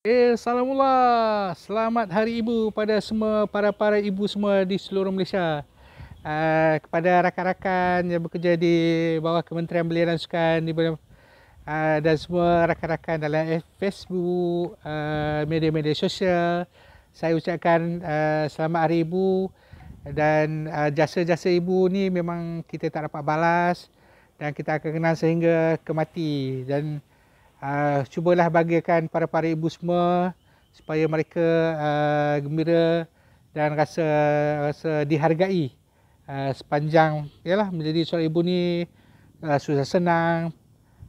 Eh, Assalamualaikum. Selamat Hari Ibu pada semua para-para ibu semua di seluruh Malaysia. Uh, kepada rakan-rakan yang bekerja di bawah Kementerian Belia dan Sukan di bawah, uh, dan semua rakan-rakan dalam Facebook, uh, media-media sosial, saya ucapkan uh, selamat Hari Ibu dan uh, jasa-jasa ibu ni memang kita tak dapat balas dan kita akan kenal sehingga kematian. dan uh, cubalah bagikan para-para ibu semua supaya mereka uh, gembira dan rasa rasa dihargai uh, sepanjang yalah menjadi seorang ibu ni uh, susah senang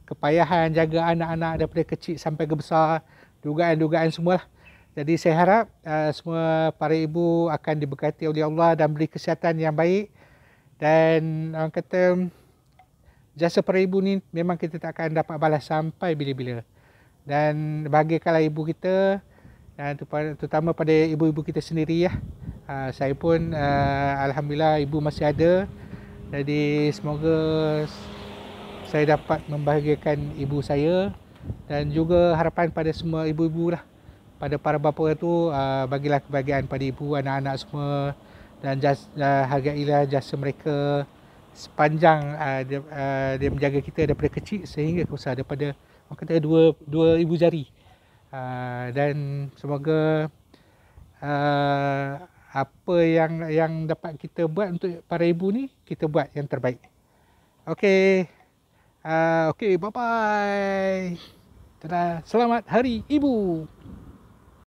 kepayahan jaga anak-anak daripada kecil sampai ke besar dugaan-dugaan semua lah. jadi saya harap uh, semua para ibu akan diberkati oleh Allah dan beri kesihatan yang baik dan orang kata jasa para ibu ni memang kita tak akan dapat balas sampai bila-bila. Dan kalau ibu kita dan terutama pada ibu-ibu kita sendiri ya. Ha, saya pun ha, alhamdulillah ibu masih ada. Jadi semoga saya dapat membahagiakan ibu saya dan juga harapan pada semua ibu-ibu lah. Pada para bapa tu ha, bagilah kebahagiaan pada ibu, anak-anak semua dan jas, uh, hargailah jasa mereka sepanjang uh, dia, uh, dia menjaga kita daripada kecil sehingga ke besar daripada orang kata dua dua ibu jari uh, dan semoga uh, apa yang yang dapat kita buat untuk para ibu ni kita buat yang terbaik okey uh, okey bye bye Tada. selamat hari ibu